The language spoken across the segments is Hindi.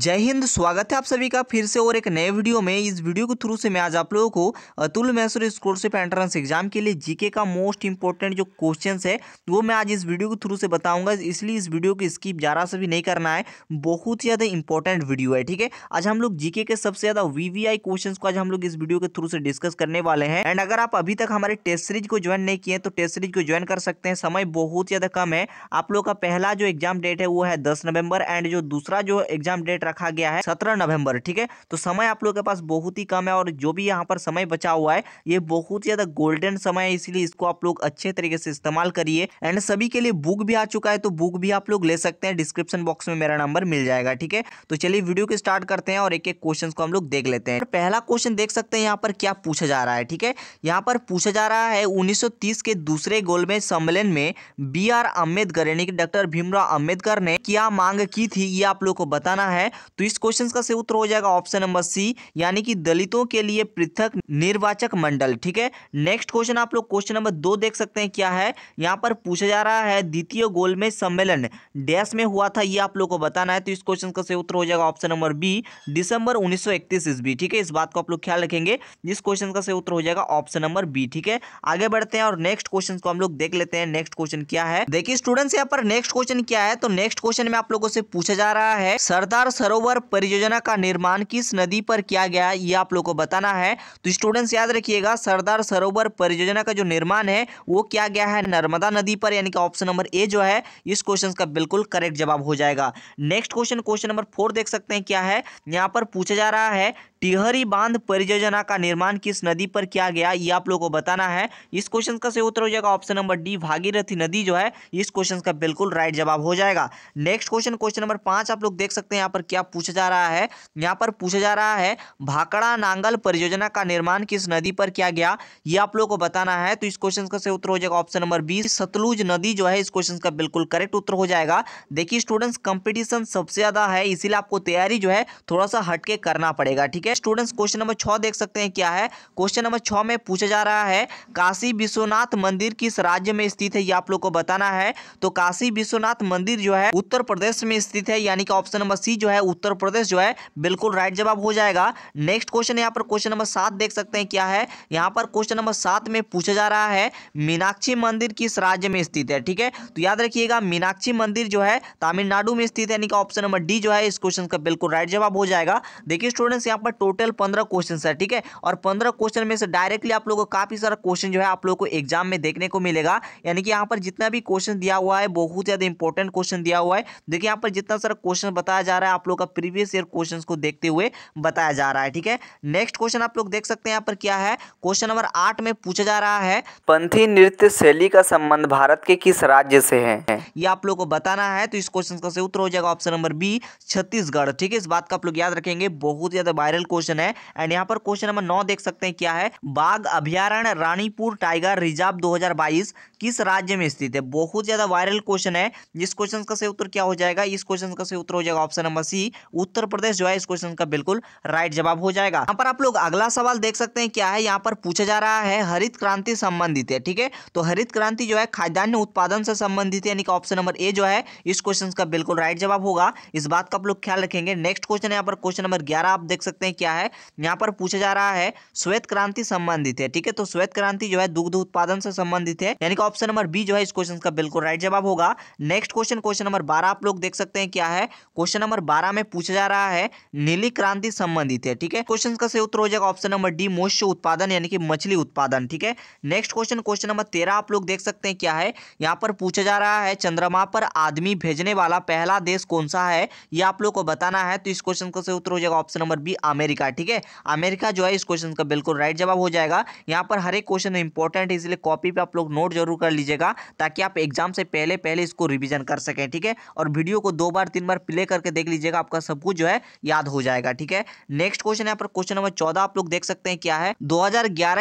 जय हिंद स्वागत है आप सभी का फिर से और एक नए वीडियो में इस वीडियो के थ्रू से मैं आज आप लोगों को Atul Mysore scholarship entrance exam के लिए जीके का मोस्ट इंपॉर्टेंट जो क्वेश्चन है वो मैं आज इस वीडियो के थ्रू से बताऊंगा इसलिए इस वीडियो को स्किप ज़्यादा से भी नहीं करना है बहुत ही ज़्यादा इंपॉर्टेंट वीडियो है ठीक है आज हम लोग जीके के सबसे ज़्यादा वीवीआई क्वेश्चन को आज हम लोग इस वीडियो के थ्रू से डिस्कस करने वाले हैं एंड अगर आप अभी तक हमारे टेस्ट सीरीज को ज्वाइन नहीं किए तो टेस्ट सीरीज को ज्वाइन कर सकते हैं समय बहुत ज़्यादा कम है आप लोग का पहला जो एग्जाम डेट है वो है दस नवंबर एंड जो दूसरा जो एग्जाम डेट डेट रखा गया है सत्रह नवंबर ठीक है तो समय आप लोग के पास बहुत ही कम है और जो भी यहाँ पर समय बचा हुआ है ये बहुत ज़्यादा गोल्डन समय है इसलिए इसको आप लोग अच्छे तरीके से इस्तेमाल करिए एंड सभी के लिए बुक भी आ चुका है तो बुक भी आप लोग ले सकते हैं डिस्क्रिप्शन बॉक्स में मेरा नंबर मिल जाएगा ठीक है तो चलिए वीडियो को स्टार्ट करते हैं और एक एक क्वेश्चन को हम लोग देख लेते हैं पहला क्वेश्चन देख सकते हैं यहाँ पर क्या पूछा जा रहा है ठीक है यहाँ पर पूछा जा रहा है उन्नीस के दूसरे गोलमेज सम्मेलन में बी आर अम्बेदकर यानी कि डॉक्टर भीमराव अम्बेदकर ने क्या मांग की थी ये आप लोग को बताना है तो इस क्वेश्चन का सही उत्तर हो जाएगा ऑप्शन नंबर सी यानी कि दलितों के लिए पृथक निर्वाचक मंडल ठीक है नेक्स्ट क्वेश्चन आप लोग क्वेश्चन नंबर दो देख सकते हैं क्या है यहाँ पर पूछा जा रहा है द्वितीय गोल में सम्मेलन डैश में हुआ था ये आप लोग को बताना है तो इस क्वेश्चन का सही उत्तर हो जाएगा ऑप्शन नंबर बी दिसंबर उन्नीस ईस्वी ठीक है इस बात को आप लोग ख्याल रखेंगे इस क्वेश्चन का सही उत्तर हो जाएगा ऑप्शन नंबर बी ठीक है आगे बढ़ते हैं और नेक्स्ट क्वेश्चन को हम लोग देख लेते हैं नेक्स्ट क्वेश्चन क्या है देखिए स्टूडेंट्स यहाँ पर नेक्स्ट क्वेश्चन क्या है तो नेक्स्ट क्वेश्चन में आप लोगों से पूछा जा रहा है सरदार सरोवर परियोजना का निर्माण किस नदी पर किया गया ये आप लोग को बताना है तो स्टूडेंट्स याद रखिएगा सरदार सरोवर परियोजना का जो निर्माण है वो किया गया है नर्मदा नदी पर यानी कि ऑप्शन नंबर ए जो है इस क्वेश्चन का बिल्कुल करेक्ट जवाब हो जाएगा next question question number four देख सकते हैं क्या है यहाँ पर पूछा जा रहा है टिहरी बांध परियोजना का निर्माण किस नदी पर किया गया ये आप लोगों को बताना है इस क्वेश्चन का सही उत्तर हो जाएगा ऑप्शन नंबर डी भागीरथी नदी जो है इस क्वेश्चन का बिल्कुल राइट जवाब हो जाएगा नेक्स्ट क्वेश्चन क्वेश्चन नंबर पांच आप लोग देख सकते हैं यहाँ पर क्या पूछा जा रहा है यहाँ पर पूछा जा रहा है भाकड़ा नांगल परियोजना का निर्माण किस नदी पर किया गया ये आप लोग को बताना है तो इस क्वेश्चन का सही उत्तर हो जाएगा ऑप्शन नंबर बी सतलुज नदी जो है इस क्वेश्चन का बिल्कुल करेक्ट उत्तर हो जाएगा देखिए स्टूडेंट्स कंपटीशन सबसे ज्यादा है इसीलिए आपको तैयारी जो है थोड़ा सा हटके करना पड़ेगा ठीक है है स्टूडेंट्स क्वेश्चन नंबर छः देख सकते हैं क्या है क्वेश्चन नंबर छः में पूछा जा रहा है काशी विश्वनाथ मंदिर किस राज्य में स्थित है ये आप लोग को बताना है तो काशी विश्वनाथ मंदिर जो है उत्तर प्रदेश में स्थित है यानी कि ऑप्शन नंबर सी जो है उत्तर प्रदेश जो है बिल्कुल राइट जवाब हो जाएगा नेक्स्ट क्वेश्चन यहाँ पर क्वेश्चन नंबर सात देख सकते हैं क्या है यहाँ पर क्वेश्चन नंबर सात में पूछा जा रहा है मीनाक्षी मंदिर किस राज्य में स्थित है ठीक है तो याद रखिएगा मीनाक्षी मंदिर जो है तमिलनाडु में स्थित है यानी कि ऑप्शन नंबर डी जो है इस क्वेश्चन का बिल्कुल राइट जवाब हो जाएगा देखिए स्टूडेंट्स यहाँ पर टोटल पंद्रह क्वेश्चन है ठीक है और पंद्रह क्वेश्चन में से डायरेक्टली आप लोगों को काफ़ी सारा क्वेश्चन जो है आप लोगों को एग्जाम में देखने को मिलेगा यानी कि यहाँ पर जितना भी क्वेश्चन दिया हुआ है बहुत ज़्यादा इंपॉर्टेंट क्वेश्चन दिया हुआ है देखिए यहाँ पर जितना सारा क्वेश्चन बताया जा रहा है आप लोग का प्रीवियस ईयर क्वेश्चन को देखते हुए बताया जा रहा है ठीक है नेक्स्ट क्वेश्चन आप लोग देख सकते हैं यहाँ पर क्या है क्वेश्चन नंबर आठ में पूछा जा रहा है पंथी नृत्य शैली का संबंध भारत के किस राज्य से है ये आप लोग को बताना है तो इस क्वेश्चन का सही उत्तर हो जाएगा ऑप्शन नंबर बी छत्तीसगढ़ ठीक है इस बात का आप लोग याद रखेंगे बहुत ज्यादा वायरल क्वेश्चन है एंड यहाँ पर क्वेश्चन नंबर नौ देख सकते हैं क्या है बाघ अभ्यारण रानीपुर टाइगर रिजर्व 2022 किस राज्य में स्थित है बहुत ज्यादा वायरल क्वेश्चन है इस क्वेश्चन का सही उत्तर क्या हो जाएगा इस क्वेश्चन का सही उत्तर हो जाएगा ऑप्शन नंबर सी उत्तर प्रदेश जो है इस क्वेश्चन का बिल्कुल राइट जवाब हो जाएगा यहाँ पर आप लोग अगला सवाल देख सकते हैं क्या है यहाँ पर पूछा जा रहा है हरित क्रांति संबंधित है ठीक है तो हरित क्रांति जो है खाद्यान्न उत्पादन से संबंधित यानी कि ऑप्शन नंबर ए जो है इस क्वेश्चन का बिल्कुल राइट जवाब होगा इस बात का आप लोग ख्याल रखेंगे नेक्स्ट क्वेश्चन है यहाँ पर क्वेश्चन नंबर ग्यारह आप देख सकते हैं क्या है यहाँ पर पूछा जा रहा है श्वेत क्रांति संबंधित है ठीक है तो श्वेत क्रांति जो है दुग्ध उत्पादन से संबंधित है यानी कि ऑप्शन नंबर बी जो है इस क्वेश्चन का बिल्कुल राइट जवाब होगा नेक्स्ट क्वेश्चन क्वेश्चन नंबर बारह आप लोग देख सकते हैं क्या है क्वेश्चन नंबर बारह में पूछा जा रहा है नीली क्रांति संबंधित है ठीक है क्वेश्चन का सही उत्तर हो जाएगा ऑप्शन नंबर डी मत्स्य उत्पादन यानी कि मछली उत्पादन ठीक है नेक्स्ट क्वेश्चन क्वेश्चन नंबर तेरह आप लोग देख सकते हैं क्या है यहाँ पर पूछा जा रहा है चंद्रमा पर आदमी भेजने वाला पहला देश कौन सा है यह आप लोग को बताना है तो इस क्वेश्चन का सही उत्तर हो जाएगा ऑप्शन नंबर बी आमेर अमेरिका ठीक है अमेरिका जो है इस क्वेश्चन का बिल्कुल राइट जवाब हो जाएगा यहाँ पर हर एक क्वेश्चन इंपॉर्टेंट है इसलिए कॉपी पे आप लोग नोट जरूर कर लीजिएगा ताकि आप एग्जाम से पहले पहले इसको रिविजन कर सकें ठीक है और वीडियो को दो बार तीन बार प्ले करके देख लीजिएगा आपका सब कुछ जो है याद हो जाएगा ठीक है नेक्स्ट क्वेश्चन यहाँ पर क्वेश्चन नंबर चौदह आप लोग देख सकते हैं क्या है दो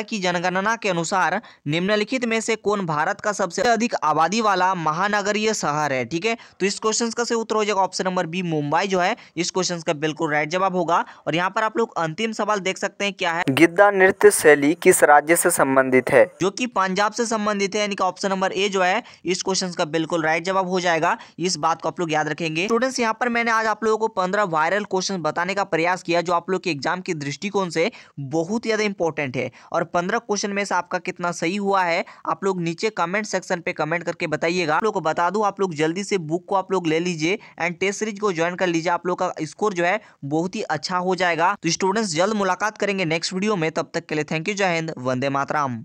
की जनगणना के अनुसार निम्नलिखित में से कौन भारत का सबसे अधिक आबादी वाला महानगरीय शहर है ठीक है तो इस क्वेश्चन का से उत्तर हो जाएगा ऑप्शन नंबर बी मुंबई जो है इस क्वेश्चन का बिल्कुल राइट जवाब होगा और यहाँ पर आप लोग अंतिम सवाल देख सकते हैं क्या है गिद्दा नृत्य शैली किस राज्य से संबंधित है जो कि पंजाब से संबंधित है यानी कि ऑप्शन नंबर ए जो है इस क्वेश्चन का बिल्कुल राइट जवाब हो जाएगा इस बात को आप लोग याद रखेंगे स्टूडेंट्स यहाँ पर मैंने आज आप लोगों को पंद्रह वायरल क्वेश्चन बताने का प्रयास किया जो आप लोग के एग्जाम के दृष्टिकोण से बहुत ज्यादा इंपॉर्टेंट है और पंद्रह क्वेश्चन में से आपका कितना सही हुआ है आप लोग नीचे कमेंट सेक्शन पे कमेंट करके बताइएगा आप लोग को बता दू आप लोग जल्दी से बुक को आप लोग ले लीजिए एंड टेस्ट सीरीज को ज्वाइन कर लीजिए आप लोग का स्कोर जो है बहुत ही अच्छा हो जाएगा तो स्टूडेंट्स जल्द मुलाकात करेंगे नेक्स्ट वीडियो में तब तक के लिए थैंक यू जय हिंद वंदे मातराम